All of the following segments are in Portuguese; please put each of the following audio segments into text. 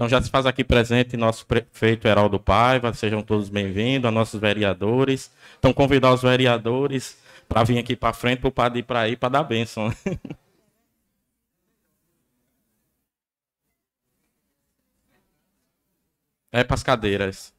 Então já se faz aqui presente nosso prefeito Heraldo Paiva, sejam todos bem-vindos, a nossos vereadores. Então convidar os vereadores para vir aqui para frente, para o padre ir para aí, para dar bênção. Né? É para as cadeiras.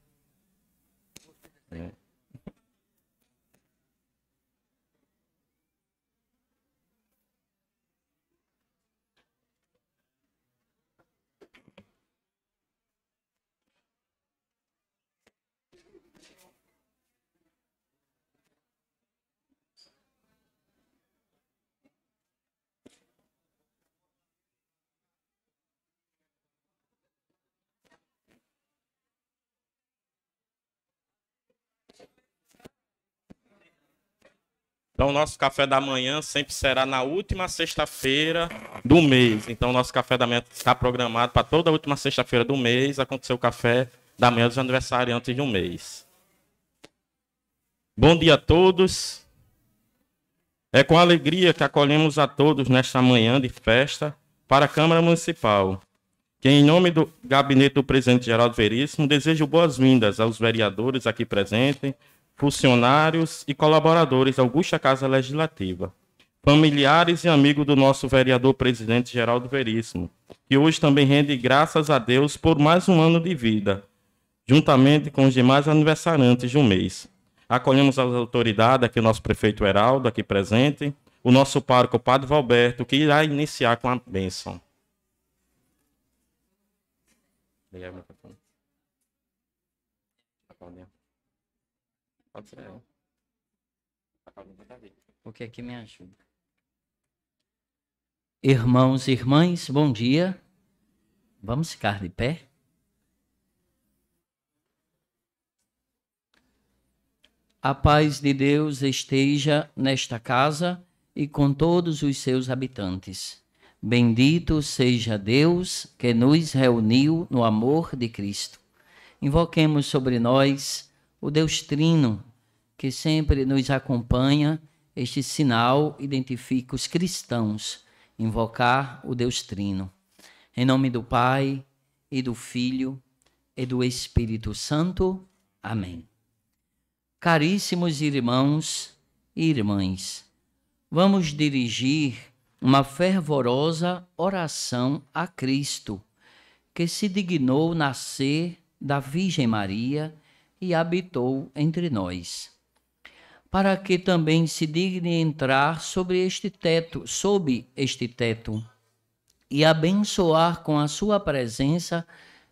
Então, nosso café da manhã sempre será na última sexta-feira do mês. Então, nosso café da manhã está programado para toda última sexta-feira do mês acontecer o café da manhã dos antes de um mês. Bom dia a todos. É com alegria que acolhemos a todos nesta manhã de festa para a Câmara Municipal, que em nome do gabinete do presidente Geraldo Veríssimo desejo boas-vindas aos vereadores aqui presentes, funcionários e colaboradores da Augusta Casa Legislativa, familiares e amigos do nosso vereador presidente Geraldo Veríssimo, que hoje também rende graças a Deus por mais um ano de vida, juntamente com os demais aniversariantes de um mês. Acolhemos as autoridades, aqui o nosso prefeito Heraldo, aqui presente, o nosso pároco Padre Valberto, que irá iniciar com a bênção. Obrigado, Pode ser Porque aqui é me ajuda. Irmãos e irmãs, bom dia. Vamos ficar de pé? A paz de Deus esteja nesta casa e com todos os seus habitantes. Bendito seja Deus que nos reuniu no amor de Cristo. Invoquemos sobre nós o Deus Trino que sempre nos acompanha, este sinal identifica os cristãos invocar o Deus Trino. Em nome do Pai e do Filho e do Espírito Santo. Amém. Caríssimos irmãos e irmãs, vamos dirigir uma fervorosa oração a Cristo, que se dignou nascer da Virgem Maria e habitou entre nós para que também se digne entrar sobre este teto, sob este teto, e abençoar com a sua presença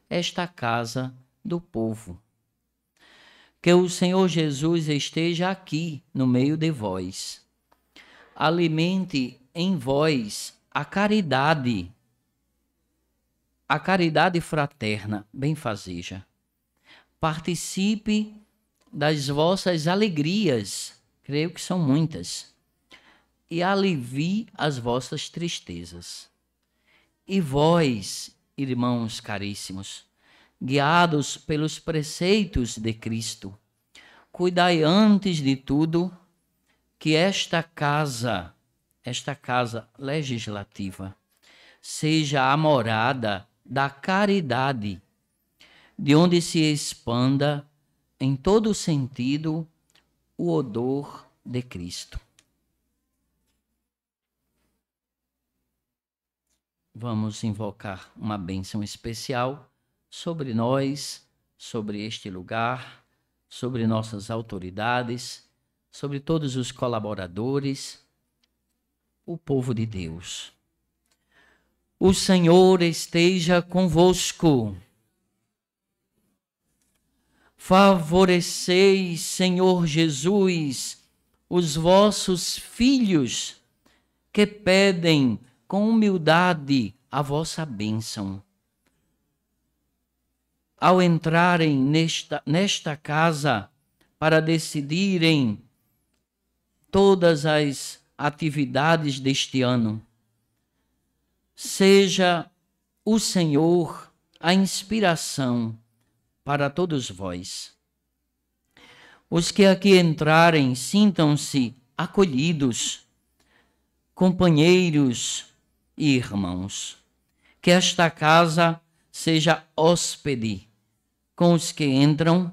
esta casa do povo. Que o Senhor Jesus esteja aqui no meio de vós. Alimente em vós a caridade, a caridade fraterna, benfazeja. Participe das vossas alegrias, creio que são muitas, e alivie as vossas tristezas. E vós, irmãos caríssimos, guiados pelos preceitos de Cristo, cuidai antes de tudo que esta casa, esta casa legislativa, seja a morada da caridade, de onde se expanda em todo sentido o odor de Cristo. Vamos invocar uma bênção especial sobre nós, sobre este lugar, sobre nossas autoridades, sobre todos os colaboradores, o povo de Deus. O Senhor esteja convosco favoreceis, Senhor Jesus, os vossos filhos que pedem com humildade a vossa bênção. Ao entrarem nesta, nesta casa para decidirem todas as atividades deste ano, seja o Senhor a inspiração para todos vós. Os que aqui entrarem sintam-se acolhidos, companheiros e irmãos. Que esta casa seja hóspede com os que entram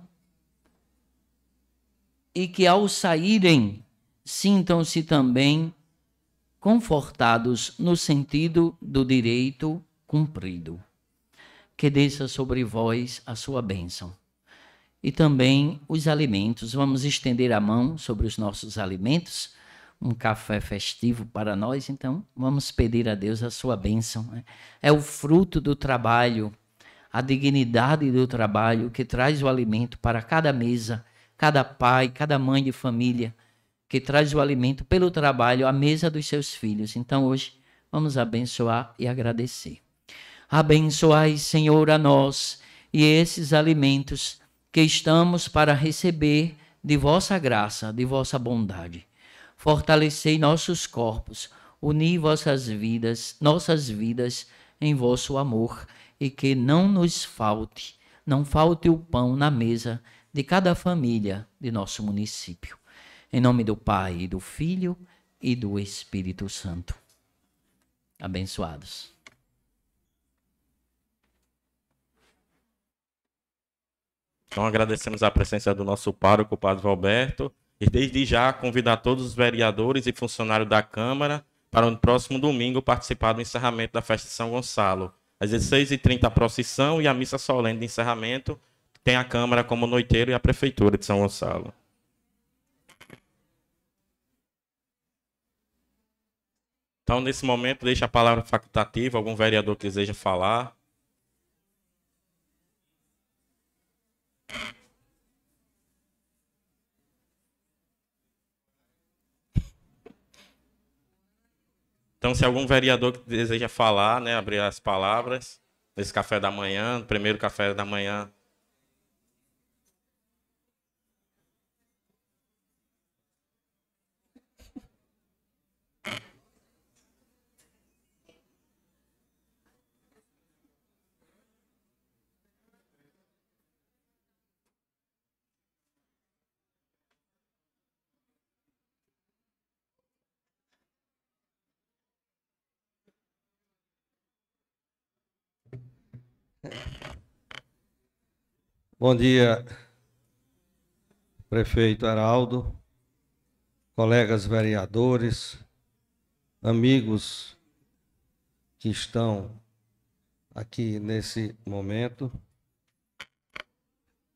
e que ao saírem sintam-se também confortados no sentido do direito cumprido que desça sobre vós a sua bênção. E também os alimentos. Vamos estender a mão sobre os nossos alimentos. Um café festivo para nós, então vamos pedir a Deus a sua bênção. Né? É o fruto do trabalho, a dignidade do trabalho que traz o alimento para cada mesa, cada pai, cada mãe de família, que traz o alimento pelo trabalho à mesa dos seus filhos. Então hoje vamos abençoar e agradecer abençoai, Senhor, a nós e esses alimentos que estamos para receber de vossa graça, de vossa bondade. Fortalecei nossos corpos, uni vossas vidas, nossas vidas em vosso amor, e que não nos falte, não falte o pão na mesa de cada família de nosso município. Em nome do Pai, do Filho e do Espírito Santo. Abençoados. Então agradecemos a presença do nosso pároco, Padre Valberto, e desde já convidar todos os vereadores e funcionários da Câmara para no próximo domingo participar do encerramento da festa de São Gonçalo. Às 16h30 a procissão e a missa solene de encerramento tem a Câmara como noiteiro e a Prefeitura de São Gonçalo. Então, nesse momento, deixa a palavra facultativa, algum vereador que deseja falar. Então, se algum vereador que deseja falar, né, abrir as palavras nesse café da manhã, primeiro café da manhã Bom dia, prefeito Araldo, colegas vereadores, amigos que estão aqui nesse momento.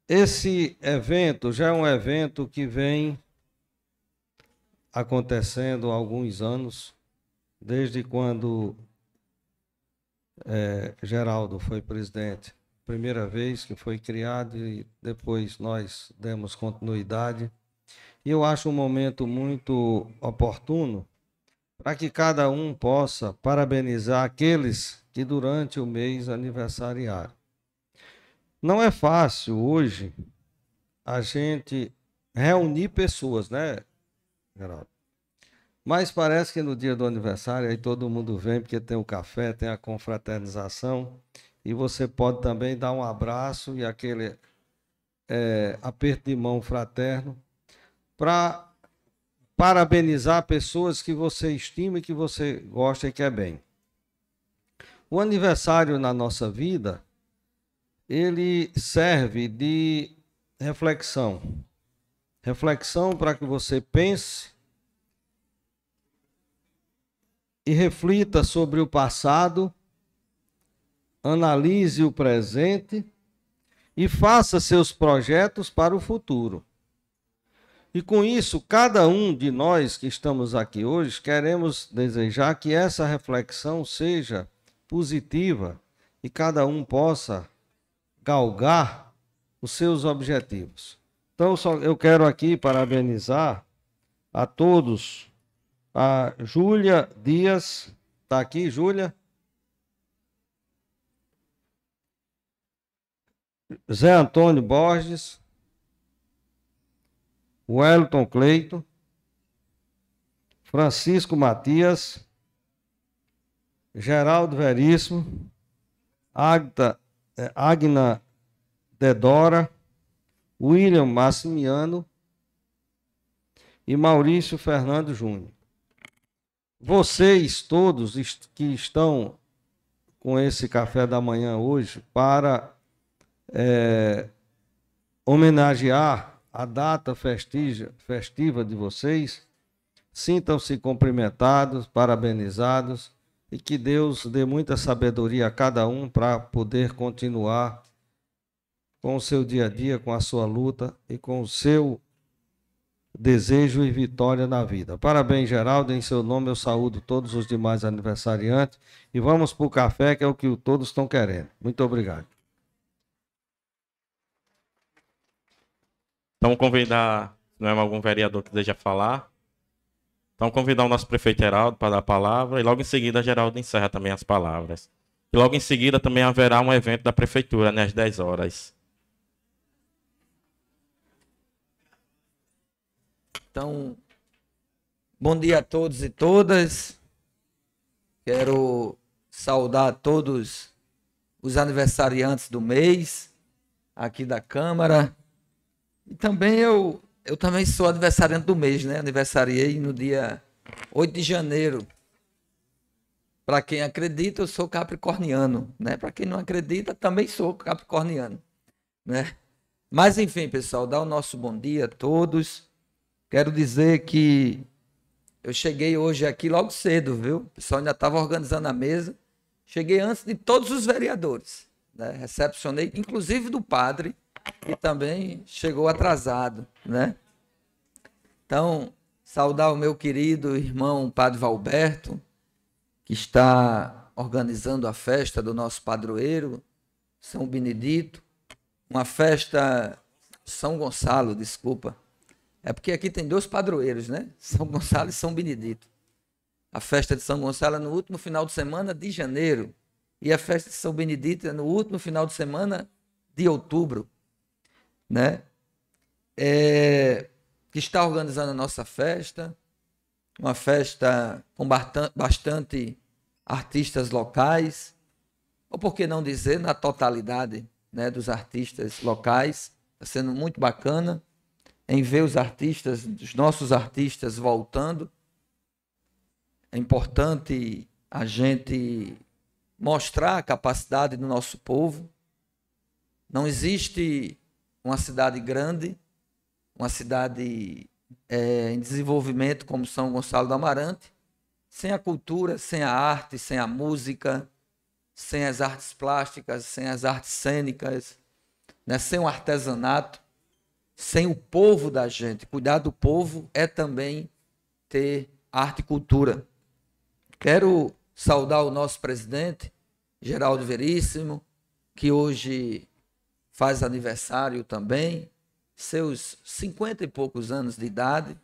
Esse evento já é um evento que vem acontecendo há alguns anos, desde quando é, Geraldo foi presidente, primeira vez que foi criado e depois nós demos continuidade. E eu acho um momento muito oportuno para que cada um possa parabenizar aqueles que durante o mês aniversariaram. Não é fácil hoje a gente reunir pessoas, né, Geraldo? Mas parece que no dia do aniversário aí todo mundo vem porque tem o café, tem a confraternização e você pode também dar um abraço e aquele é, aperto de mão fraterno para parabenizar pessoas que você estima e que você gosta e quer bem. O aniversário na nossa vida ele serve de reflexão. Reflexão para que você pense e reflita sobre o passado, analise o presente e faça seus projetos para o futuro. E com isso, cada um de nós que estamos aqui hoje queremos desejar que essa reflexão seja positiva e cada um possa galgar os seus objetivos. Então, só eu quero aqui parabenizar a todos a Júlia Dias, está aqui, Júlia? Zé Antônio Borges, Wellington Cleito, Francisco Matias, Geraldo Veríssimo, Agda, é, Agna Dedora, William Massimiano e Maurício Fernando Júnior vocês todos que estão com esse café da manhã hoje para é, homenagear a data festiva de vocês, sintam-se cumprimentados, parabenizados e que Deus dê muita sabedoria a cada um para poder continuar com o seu dia a dia, com a sua luta e com o seu desejo e vitória na vida. Parabéns, Geraldo. Em seu nome, eu saúdo todos os demais aniversariantes. E vamos para o café, que é o que todos estão querendo. Muito obrigado. Então, convidar, não é algum vereador que deseja falar. Então, convidar o nosso prefeito Geraldo para dar a palavra. E logo em seguida, Geraldo encerra também as palavras. E logo em seguida também haverá um evento da prefeitura, né, às 10 horas. Então, bom dia a todos e todas. Quero saudar todos os aniversariantes do mês aqui da Câmara. E também eu, eu também sou aniversariante do mês, né? Aniversariei no dia 8 de janeiro. Para quem acredita, eu sou capricorniano, né? Para quem não acredita, também sou capricorniano, né? Mas enfim, pessoal, dá o nosso bom dia a todos. Quero dizer que eu cheguei hoje aqui logo cedo, viu? O pessoal ainda estava organizando a mesa. Cheguei antes de todos os vereadores. Né? Recepcionei, inclusive do padre, que também chegou atrasado, né? Então, saudar o meu querido irmão Padre Valberto, que está organizando a festa do nosso padroeiro, São Benedito. Uma festa. São Gonçalo, desculpa é porque aqui tem dois padroeiros, né? São Gonçalo e São Benedito. A festa de São Gonçalo é no último final de semana de janeiro. E a festa de São Benedito é no último final de semana de outubro. Né? É, que está organizando a nossa festa. Uma festa com bastante artistas locais. Ou por que não dizer, na totalidade né, dos artistas locais. Está sendo muito bacana em ver os artistas, os nossos artistas voltando. É importante a gente mostrar a capacidade do nosso povo. Não existe uma cidade grande, uma cidade é, em desenvolvimento como São Gonçalo do Amarante, sem a cultura, sem a arte, sem a música, sem as artes plásticas, sem as artes cênicas, né? sem o artesanato sem o povo da gente. Cuidar do povo é também ter arte e cultura. Quero saudar o nosso presidente, Geraldo Veríssimo, que hoje faz aniversário também, seus cinquenta e poucos anos de idade,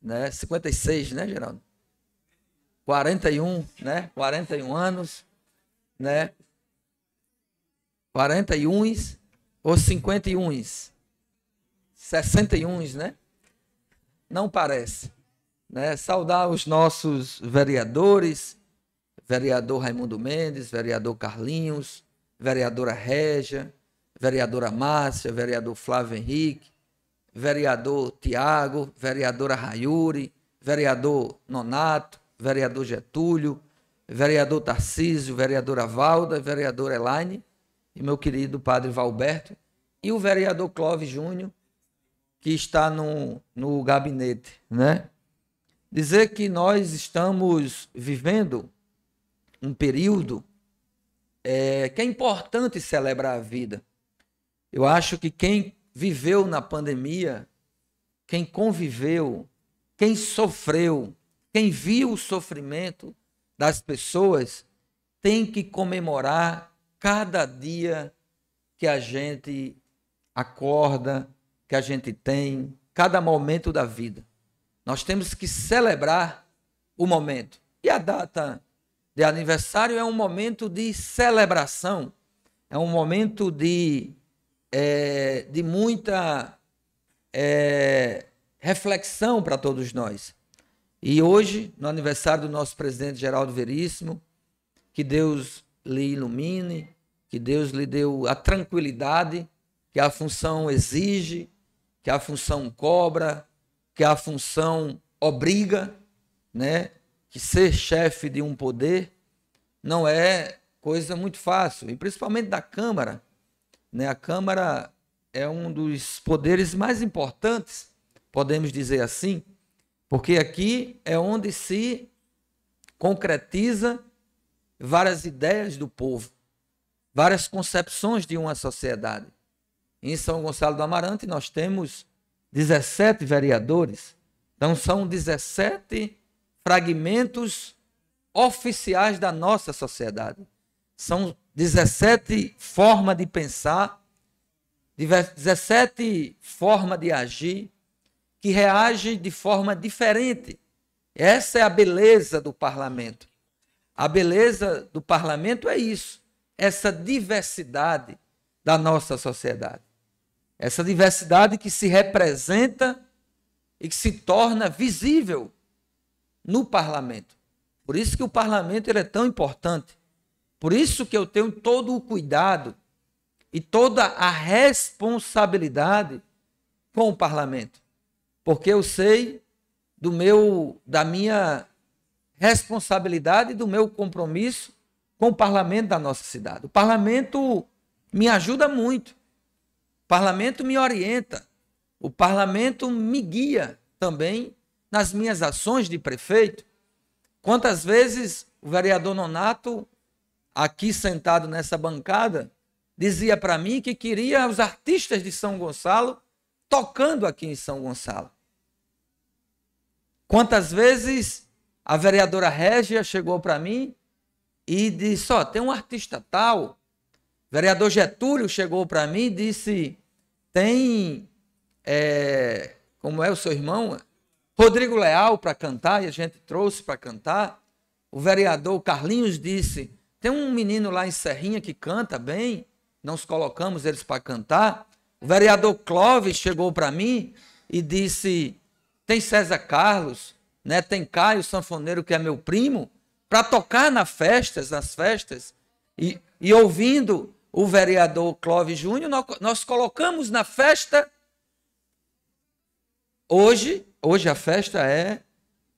né? 56, né, Geraldo? 41, né? 41 anos, né? 41 ou 51. 61, né? Não parece. Né? Saudar os nossos vereadores, vereador Raimundo Mendes, vereador Carlinhos, vereadora Régia, vereadora Márcia, vereador Flávio Henrique, vereador Tiago, vereadora Rayuri, vereador Nonato, vereador Getúlio, vereador Tarcísio, vereadora Valda, vereadora Elaine e meu querido padre Valberto e o vereador Clóvis Júnior, que está no, no gabinete, né? Dizer que nós estamos vivendo um período é, que é importante celebrar a vida. Eu acho que quem viveu na pandemia, quem conviveu, quem sofreu, quem viu o sofrimento das pessoas, tem que comemorar cada dia que a gente acorda, que a gente tem, cada momento da vida. Nós temos que celebrar o momento. E a data de aniversário é um momento de celebração, é um momento de, é, de muita é, reflexão para todos nós. E hoje, no aniversário do nosso presidente Geraldo Veríssimo, que Deus lhe ilumine, que Deus lhe deu a tranquilidade que a função exige, que a função cobra, que a função obriga, né? Que ser chefe de um poder não é coisa muito fácil, e principalmente da Câmara, né? A Câmara é um dos poderes mais importantes, podemos dizer assim, porque aqui é onde se concretiza várias ideias do povo, várias concepções de uma sociedade. Em São Gonçalo do Amarante, nós temos 17 vereadores. Então, são 17 fragmentos oficiais da nossa sociedade. São 17 formas de pensar, 17 formas de agir, que reagem de forma diferente. Essa é a beleza do parlamento. A beleza do parlamento é isso, essa diversidade da nossa sociedade. Essa diversidade que se representa e que se torna visível no parlamento. Por isso que o parlamento ele é tão importante. Por isso que eu tenho todo o cuidado e toda a responsabilidade com o parlamento, porque eu sei do meu da minha responsabilidade e do meu compromisso com o parlamento da nossa cidade. O parlamento me ajuda muito. O parlamento me orienta. O parlamento me guia também nas minhas ações de prefeito. Quantas vezes o vereador Nonato, aqui sentado nessa bancada, dizia para mim que queria os artistas de São Gonçalo tocando aqui em São Gonçalo. Quantas vezes a vereadora Régia chegou para mim e disse: Ó, oh, tem um artista tal vereador Getúlio chegou para mim e disse: tem. É, como é o seu irmão? Rodrigo Leal para cantar, e a gente trouxe para cantar. O vereador Carlinhos disse: tem um menino lá em Serrinha que canta bem, nós colocamos eles para cantar. O vereador Clóvis chegou para mim e disse: tem César Carlos, né? tem Caio Sanfoneiro, que é meu primo, para tocar nas festas, nas festas, e, e ouvindo o vereador Clóvis Júnior, nós, nós colocamos na festa. Hoje, hoje a festa é,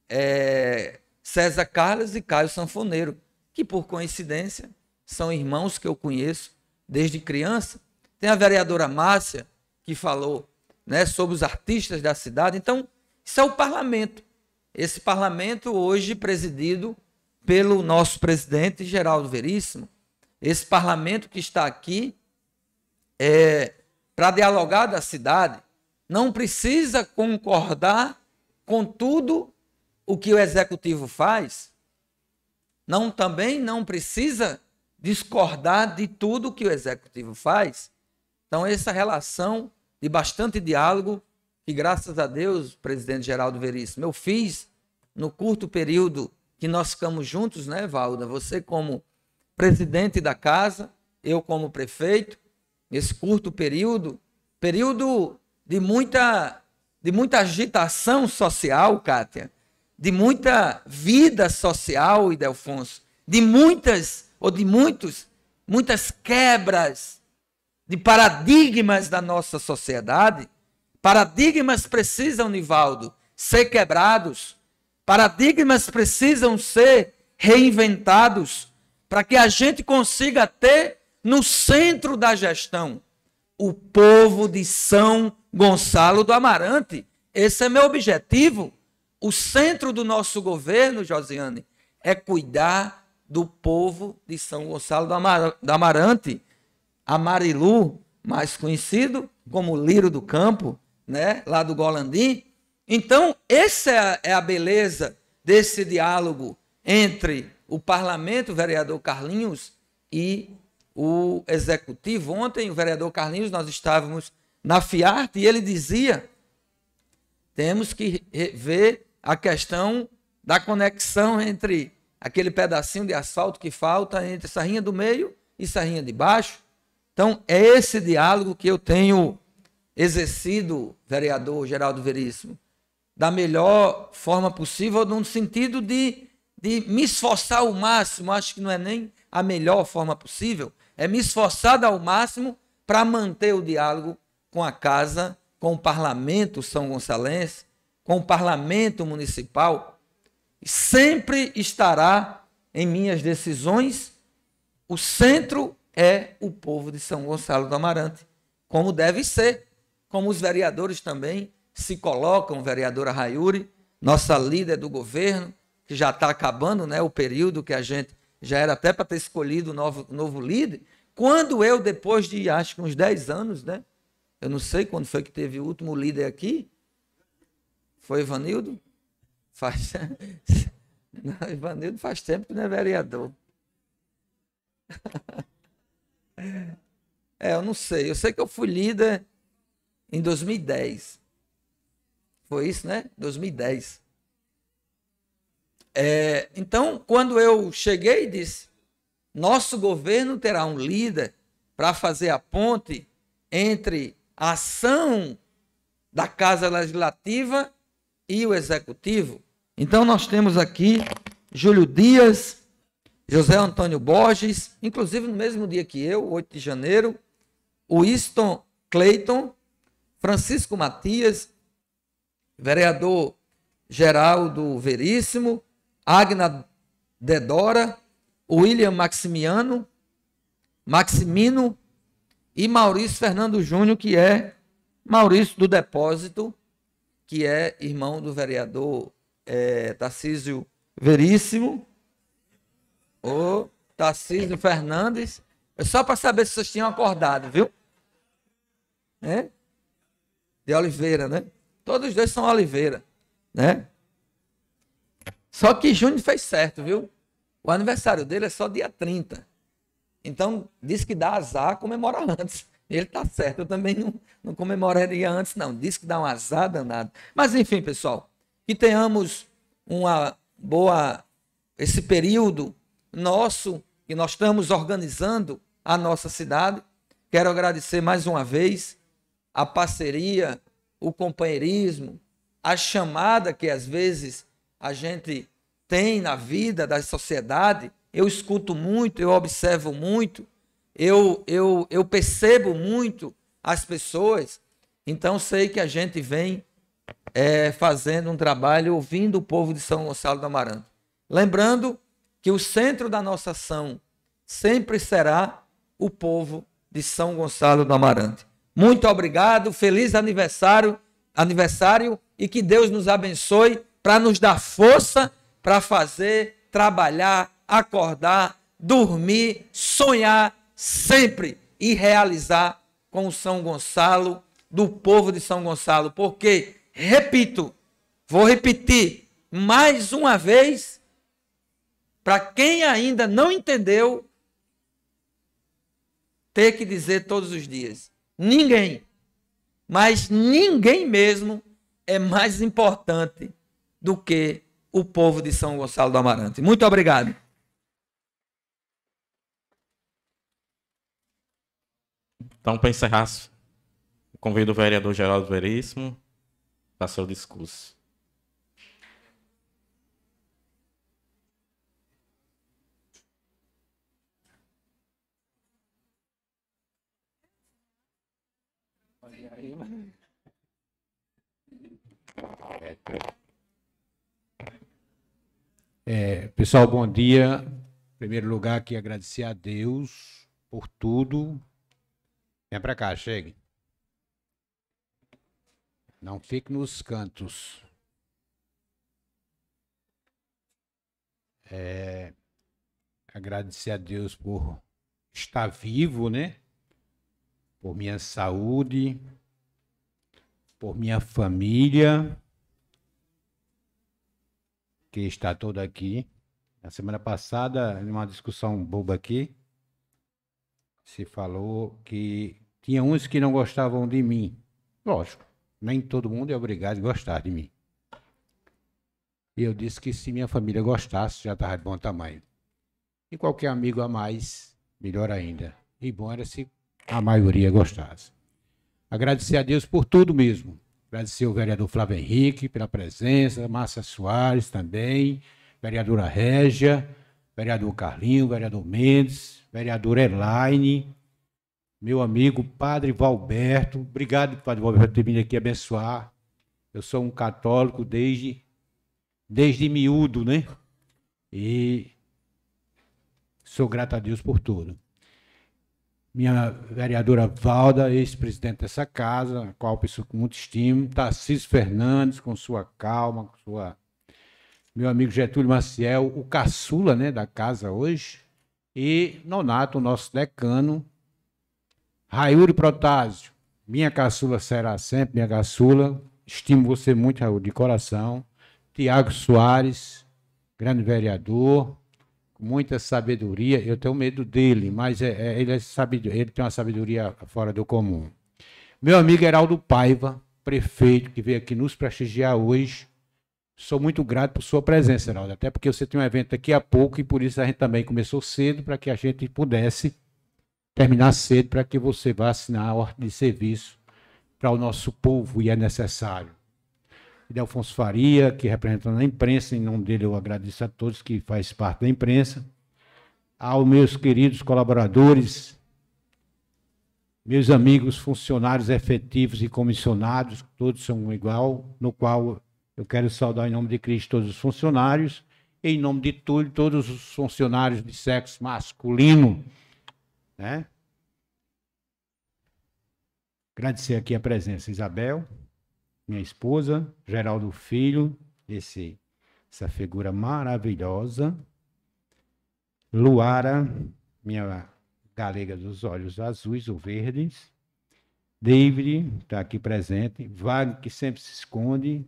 é César Carlos e Caio Sanfoneiro, que por coincidência são irmãos que eu conheço desde criança. Tem a vereadora Márcia, que falou né, sobre os artistas da cidade. Então, isso é o parlamento. Esse parlamento, hoje presidido pelo nosso presidente Geraldo Veríssimo, esse parlamento que está aqui, é, para dialogar da cidade, não precisa concordar com tudo o que o executivo faz, não também não precisa discordar de tudo o que o executivo faz. Então essa relação de bastante diálogo que graças a Deus, presidente Geraldo Veríssimo, eu fiz no curto período que nós ficamos juntos, né, Valda? Você como presidente da casa, eu como prefeito, nesse curto período, período de muita, de muita agitação social, Kátia, de muita vida social, Idelfonso, de muitas, ou de muitos, muitas quebras de paradigmas da nossa sociedade. Paradigmas precisam, Nivaldo, ser quebrados. Paradigmas precisam ser reinventados para que a gente consiga ter no centro da gestão o povo de São Gonçalo do Amarante. Esse é meu objetivo. O centro do nosso governo, Josiane, é cuidar do povo de São Gonçalo do, Amarante, Amarilu, mais conhecido como Liro do Campo, né, lá do Golandim. Então, essa é a é beleza desse diálogo entre o parlamento, o vereador Carlinhos e o executivo. Ontem, o vereador Carlinhos, nós estávamos na FIART e ele dizia: temos que ver a questão da conexão entre aquele pedacinho de asfalto que falta entre Sarrinha do meio e Sarrinha de baixo. Então, é esse diálogo que eu tenho exercido, vereador Geraldo Veríssimo, da melhor forma possível, no sentido de de me esforçar ao máximo, acho que não é nem a melhor forma possível, é me esforçar ao máximo para manter o diálogo com a casa, com o parlamento são gonçalense, com o parlamento municipal. Sempre estará em minhas decisões o centro é o povo de São Gonçalo do Amarante, como deve ser, como os vereadores também se colocam, vereadora Rayuri, nossa líder do governo, que já está acabando né, o período que a gente já era até para ter escolhido o novo, novo líder, quando eu, depois de acho que uns 10 anos, né? Eu não sei quando foi que teve o último líder aqui. Foi Ivanildo? Faz... Não, Ivanildo faz tempo que não é vereador. É, eu não sei. Eu sei que eu fui líder em 2010. Foi isso, né? 2010. É, então, quando eu cheguei e disse, nosso governo terá um líder para fazer a ponte entre a ação da Casa Legislativa e o Executivo. Então, nós temos aqui Júlio Dias, José Antônio Borges, inclusive no mesmo dia que eu, 8 de janeiro, Winston Clayton, Francisco Matias, vereador Geraldo Veríssimo, Agna Dedora, William Maximiano, Maximino e Maurício Fernando Júnior, que é Maurício do Depósito, que é irmão do vereador é, Tarcísio Veríssimo, ou Tarcísio Fernandes. É só para saber se vocês tinham acordado, viu? É? De Oliveira, né? Todos os dois são Oliveira, né? Só que Júnior fez certo, viu? O aniversário dele é só dia 30. Então, diz que dá azar comemora antes. Ele tá certo, eu também não, não comemoraria antes, não. Diz que dá um azar danado. Mas enfim, pessoal, que tenhamos uma boa esse período nosso que nós estamos organizando a nossa cidade. Quero agradecer mais uma vez a parceria, o companheirismo, a chamada que às vezes a gente tem na vida da sociedade, eu escuto muito, eu observo muito, eu, eu, eu percebo muito as pessoas, então sei que a gente vem é, fazendo um trabalho ouvindo o povo de São Gonçalo do Amaranto. Lembrando que o centro da nossa ação sempre será o povo de São Gonçalo do Amarante. Muito obrigado, feliz aniversário, aniversário e que Deus nos abençoe para nos dar força para fazer, trabalhar, acordar, dormir, sonhar sempre e realizar com o São Gonçalo, do povo de São Gonçalo. Porque, repito, vou repetir mais uma vez, para quem ainda não entendeu, ter que dizer todos os dias: ninguém, mas ninguém mesmo é mais importante do que o povo de São Gonçalo do Amarante. Muito obrigado. Então, para encerrar, convido o vereador Geraldo Veríssimo para seu discurso. Olha aí, mano. É, pessoal, bom dia. Em primeiro lugar, aqui agradecer a Deus por tudo. Vem para cá, chegue. Não fique nos cantos. É, agradecer a Deus por estar vivo, né? Por minha saúde, por minha família que está todo aqui. Na semana passada, numa discussão boba aqui, se falou que tinha uns que não gostavam de mim. Lógico, nem todo mundo é obrigado a gostar de mim. E eu disse que se minha família gostasse, já estava de bom tamanho. E qualquer amigo a mais, melhor ainda. E bom era se a maioria gostasse. Agradecer a Deus por tudo mesmo. Agradecer o vereador Flávio Henrique pela presença, Márcia Soares também, vereadora Régia, vereador Carlinho, vereador Mendes, vereadora Elaine, meu amigo Padre Valberto. Obrigado, Padre Valberto, por ter vindo aqui abençoar. Eu sou um católico desde, desde miúdo, né? E sou grato a Deus por tudo minha vereadora Valda, ex-presidente dessa casa, a qual pessoa com muito estimo, Tarcísio Fernandes, com sua calma, com sua. Meu amigo Getúlio Maciel, o caçula né, da casa hoje, e Nonato, nosso decano, Raiuri Protásio, minha caçula será sempre minha caçula, estimo você muito, Raul, de coração. Tiago Soares, grande vereador, muita sabedoria. Eu tenho medo dele, mas é, é, ele, é sabido, ele tem uma sabedoria fora do comum. Meu amigo Heraldo Paiva, prefeito, que veio aqui nos prestigiar hoje. Sou muito grato por sua presença, Heraldo, até porque você tem um evento daqui a pouco e por isso a gente também começou cedo para que a gente pudesse terminar cedo para que você vá assinar a ordem de serviço para o nosso povo e é necessário e de Alfonso Faria, que representando a imprensa, em nome dele eu agradeço a todos que fazem parte da imprensa, aos meus queridos colaboradores, meus amigos funcionários efetivos e comissionados, todos são igual, no qual eu quero saudar em nome de Cristo todos os funcionários, e em nome de Túlio, todos os funcionários de sexo masculino, né? Agradecer aqui a presença, Isabel minha esposa, Geraldo Filho, esse, essa figura maravilhosa. Luara, minha galega dos olhos azuis ou verdes. David está aqui presente. Wagner, que sempre se esconde.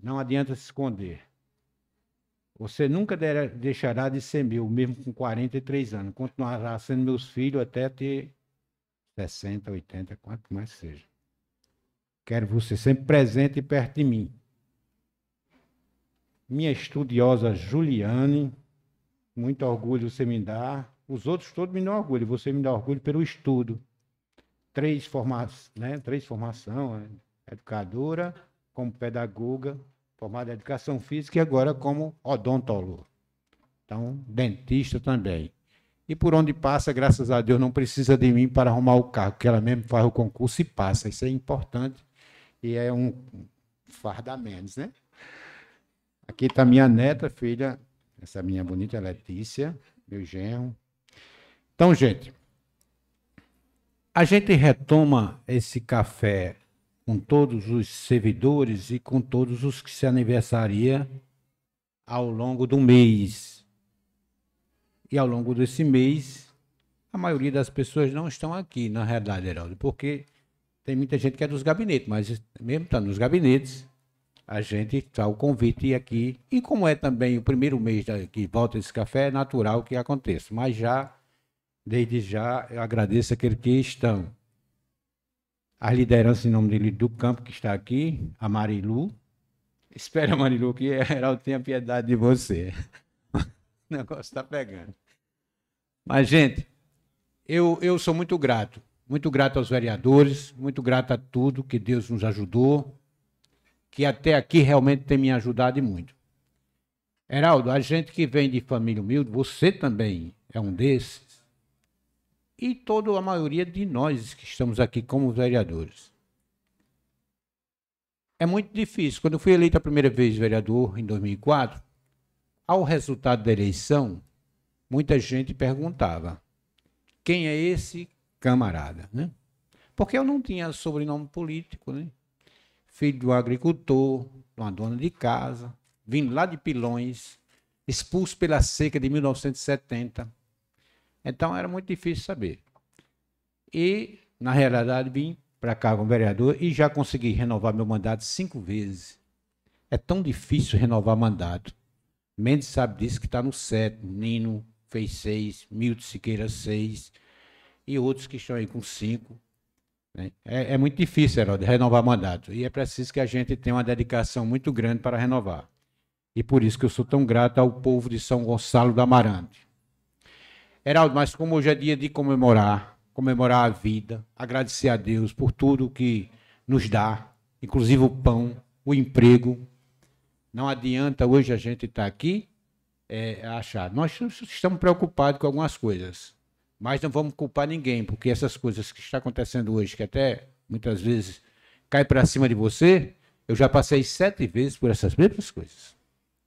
Não adianta se esconder. Você nunca deixará de ser meu, mesmo com 43 anos. Continuará sendo meus filhos até ter 60, 80, quanto mais seja. Quero você sempre presente e perto de mim. Minha estudiosa Juliane, muito orgulho você me dá. Os outros todos me dão orgulho, você me dá orgulho pelo estudo. Três, forma, né? Três formação, né? educadora, como pedagoga, formada em educação física e agora como odontologa. Então, dentista também. E por onde passa, graças a Deus, não precisa de mim para arrumar o carro, porque ela mesmo faz o concurso e passa. Isso é importante e é um fardamento, né? Aqui está minha neta, filha, essa minha bonita Letícia, meu genro. Então, gente, a gente retoma esse café com todos os servidores e com todos os que se aniversaria ao longo do mês. E ao longo desse mês, a maioria das pessoas não estão aqui, na realidade, Heraldo, porque tem muita gente que é dos gabinetes, mas mesmo estando tá nos gabinetes, a gente está o convite aqui. E como é também o primeiro mês que volta esse café, é natural que aconteça. Mas já, desde já, eu agradeço aqueles que estão. a liderança em nome dele do campo que está aqui, a Marilu. Espera, Marilu, que Heraldo é, tenha piedade é de você. o negócio está pegando. Mas, gente, eu, eu sou muito grato muito grato aos vereadores, muito grato a tudo que Deus nos ajudou, que até aqui realmente tem me ajudado e muito. Heraldo, a gente que vem de família humilde, você também é um desses, e toda a maioria de nós que estamos aqui como vereadores. É muito difícil. Quando eu fui eleito a primeira vez vereador, em 2004, ao resultado da eleição, muita gente perguntava: quem é esse camarada, né? Porque eu não tinha sobrenome político, né? Filho um agricultor, de uma dona de casa, vindo lá de Pilões, expulso pela seca de 1970. Então era muito difícil saber. E, na realidade, vim para cá como vereador e já consegui renovar meu mandato cinco vezes. É tão difícil renovar mandato. Mendes sabe disso que está no sétimo. Nino fez seis, Milton Siqueira seis, e outros que estão aí com cinco. Né? É, é, muito difícil, Herói, renovar mandato. E é preciso que a gente tenha uma dedicação muito grande para renovar. E por isso que eu sou tão grato ao povo de São Gonçalo do Amarante. Heraldo, mas como hoje é dia de comemorar, comemorar a vida, agradecer a Deus por tudo que nos dá, inclusive o pão, o emprego. Não adianta hoje a gente estar tá aqui é, achar. Nós estamos preocupados com algumas coisas. Mas não vamos culpar ninguém, porque essas coisas que está acontecendo hoje, que até muitas vezes cai para cima de você, eu já passei sete vezes por essas mesmas coisas.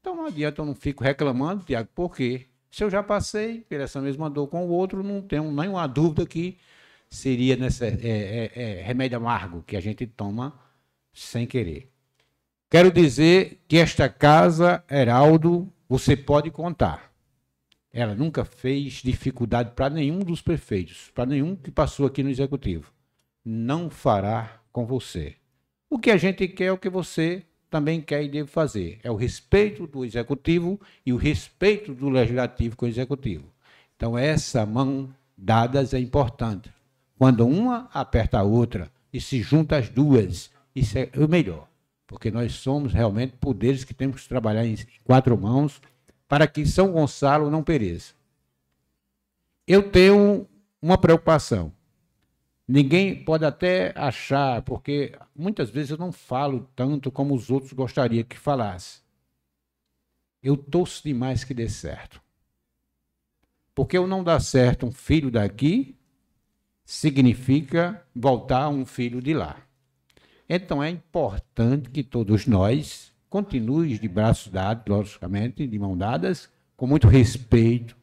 Então não adianta, eu não fico reclamando, Tiago, por quê? Se eu já passei por essa mesma dor com o outro, não tenho nenhuma dúvida que seria nessa, é, é, é, remédio amargo que a gente toma sem querer. Quero dizer que esta casa, Heraldo, você pode contar. Ela nunca fez dificuldade para nenhum dos prefeitos, para nenhum que passou aqui no executivo. Não fará com você. O que a gente quer é o que você também quer e deve fazer. É o respeito do executivo e o respeito do legislativo com o executivo. Então, essa mão dadas é importante. Quando uma aperta a outra e se junta as duas, isso é o melhor. Porque nós somos realmente poderes que temos que trabalhar em quatro mãos para que São Gonçalo não pereça. Eu tenho uma preocupação. Ninguém pode até achar, porque muitas vezes eu não falo tanto como os outros gostariam que falasse. Eu torço demais que dê certo. Porque eu não dar certo um filho daqui significa voltar um filho de lá. Então é importante que todos nós continue de braços dados, logicamente, de mão dadas, com muito respeito,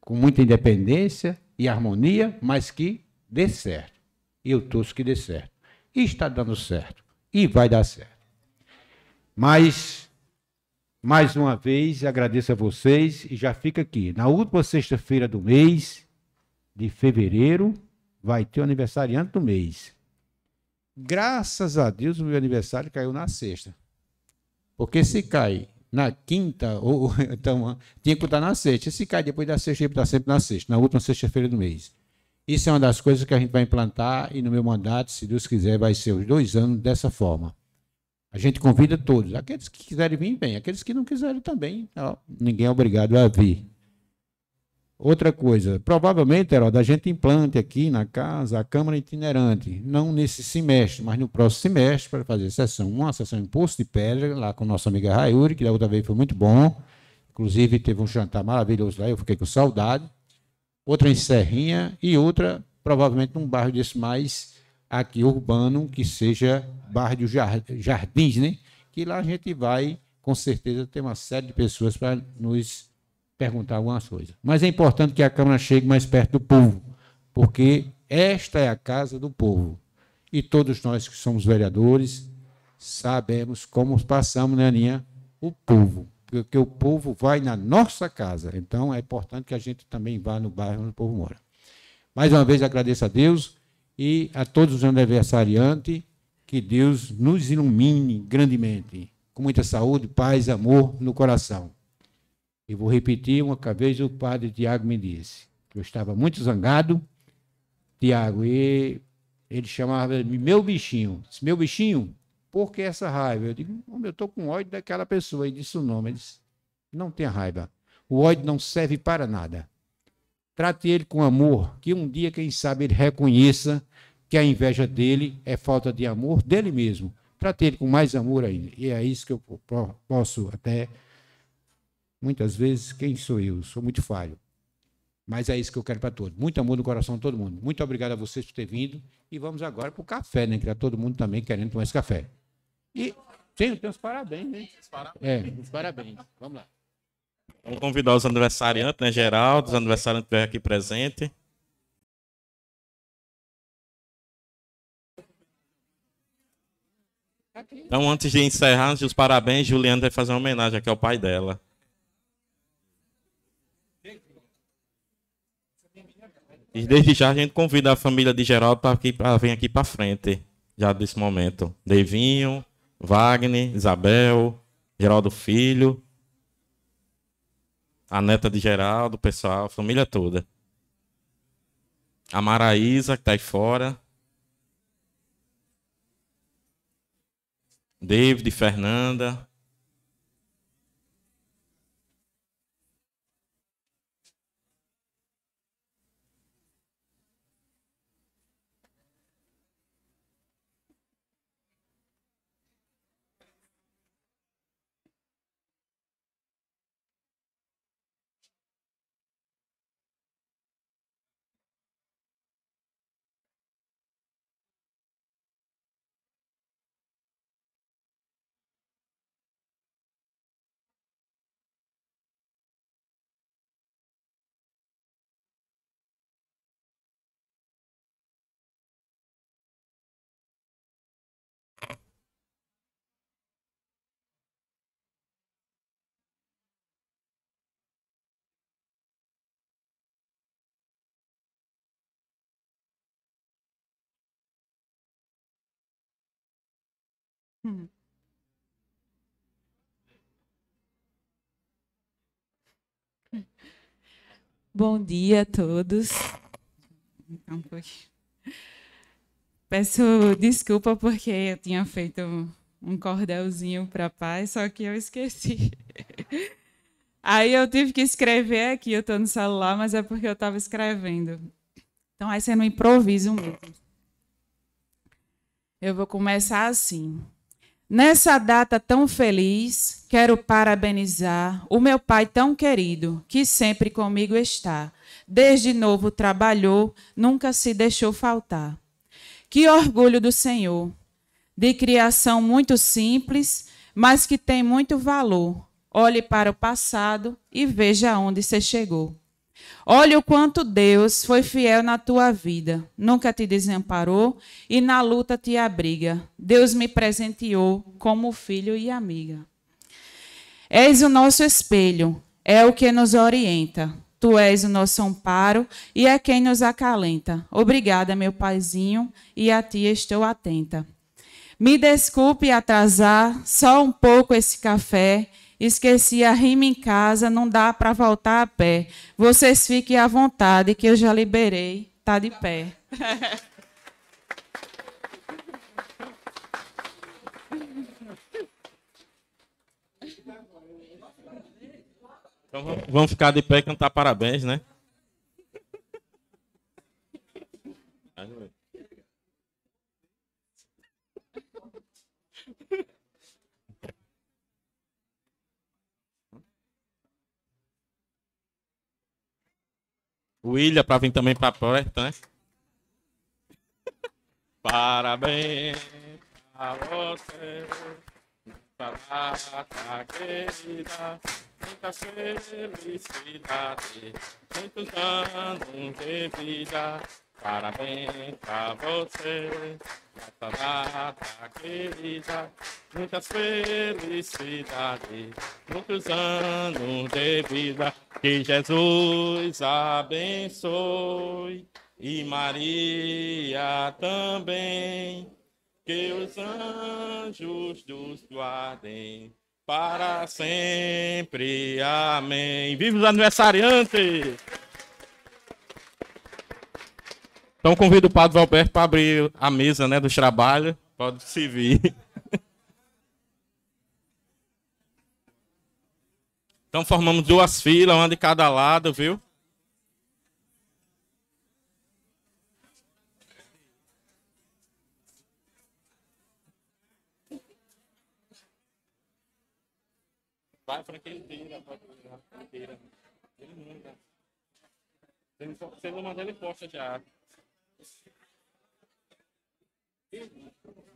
com muita independência e harmonia, mas que dê certo. Eu torço que dê certo. E está dando certo. E vai dar certo. Mas, mais uma vez, agradeço a vocês e já fica aqui. Na última sexta-feira do mês, de fevereiro, vai ter o aniversariante do mês. Graças a Deus, o meu aniversário caiu na sexta. Porque se cai na quinta, ou então tinha que estar na sexta. Se cai depois da sexta, está sempre na sexta, na última sexta-feira do mês. Isso é uma das coisas que a gente vai implantar e no meu mandato, se Deus quiser, vai ser os dois anos dessa forma. A gente convida todos, aqueles que quiserem vir, bem, aqueles que não quiserem também, ó, ninguém é obrigado a vir. Outra coisa, provavelmente, Herói, a gente implante aqui na casa a Câmara itinerante, não nesse semestre, mas no próximo semestre, para fazer sessão 1, a sessão em Poço de Pedra, lá com nossa amiga Raiuri, que da outra vez foi muito bom. Inclusive, teve um jantar maravilhoso lá, eu fiquei com saudade. Outra em Serrinha e outra, provavelmente, num bairro desse mais aqui urbano, que seja bairro de Jardins, né? Que lá a gente vai, com certeza, ter uma série de pessoas para nos perguntar algumas coisas. Mas é importante que a Câmara chegue mais perto do povo, porque esta é a casa do povo. E todos nós que somos vereadores sabemos como passamos, né, Aninha? O povo. Porque o povo vai na nossa casa. Então é importante que a gente também vá no bairro onde o povo mora. Mais uma vez agradeço a Deus e a todos os aniversariantes. Que Deus nos ilumine grandemente, com muita saúde, paz, amor no coração. E vou repetir uma vez o padre Tiago me disse. Eu estava muito zangado, Tiago, e ele chamava me meu bichinho. Disse, meu bichinho, por que essa raiva? Eu digo, eu estou com ódio daquela pessoa. Ele disse o nome. Ele disse, não tenha raiva. O ódio não serve para nada. Trate ele com amor, que um dia, quem sabe, ele reconheça que a inveja dele é falta de amor dele mesmo. Trate ele com mais amor ainda. E é isso que eu posso até Muitas vezes, quem sou eu? Sou muito falho. Mas é isso que eu quero para todos. Muito amor no coração de todo mundo. Muito obrigado a vocês por ter vindo. E vamos agora para o café, né? Que está todo mundo também querendo tomar esse café. E tem, tem os parabéns, né? Parabéns. É, uns parabéns. Vamos lá. Vamos convidar os aniversariantes, né? Geraldo, os aniversariantes que aqui presente. Então, antes de encerrar, antes parabéns, Juliana vai fazer uma homenagem aqui ao pai dela. E desde já a gente convida a família de Geraldo para vir aqui para frente, já desse momento. Devinho, Wagner, Isabel, Geraldo Filho, a neta de Geraldo, pessoal, a família toda. A Maraísa, que está aí fora. David, Fernanda, Hum. Bom dia a todos. Então, Peço desculpa porque eu tinha feito um cordelzinho para pai, só que eu esqueci. Aí eu tive que escrever aqui, eu estou no celular, mas é porque eu estava escrevendo. Então, aí você é não improvisa mesmo. Eu vou começar assim. Nessa data tão feliz, quero parabenizar o meu pai tão querido, que sempre comigo está. Desde novo trabalhou, nunca se deixou faltar. Que orgulho do Senhor, de criação muito simples, mas que tem muito valor. Olhe para o passado e veja onde você chegou. Olha o quanto Deus foi fiel na tua vida. Nunca te desamparou e na luta te abriga. Deus me presenteou como filho e amiga. És o nosso espelho, é o que nos orienta. Tu és o nosso amparo e é quem nos acalenta. Obrigada, meu paizinho, e a ti estou atenta. Me desculpe atrasar só um pouco esse café Esqueci a rima em casa, não dá para voltar a pé. Vocês fiquem à vontade, que eu já liberei, tá de pé. Então vamos ficar de pé e cantar parabéns, né? O William para vir também para perto, né? Parabéns a você. Data querida, muita felicidade, muitos anos de vida. Parabéns a você, nessa data querida. Muitas felicidades, muitos anos de vida. Que Jesus abençoe e Maria também. Que os anjos nos guardem para sempre. Amém. Viva os aniversariantes! Então convido o Padre Valberto para abrir a mesa né, do trabalho. Pode se vir. Então formamos duas filas, uma de cada lado, viu? Vai para quem tira, para quem tira. Ele manda. Você não manda, ele posta água. Thank you.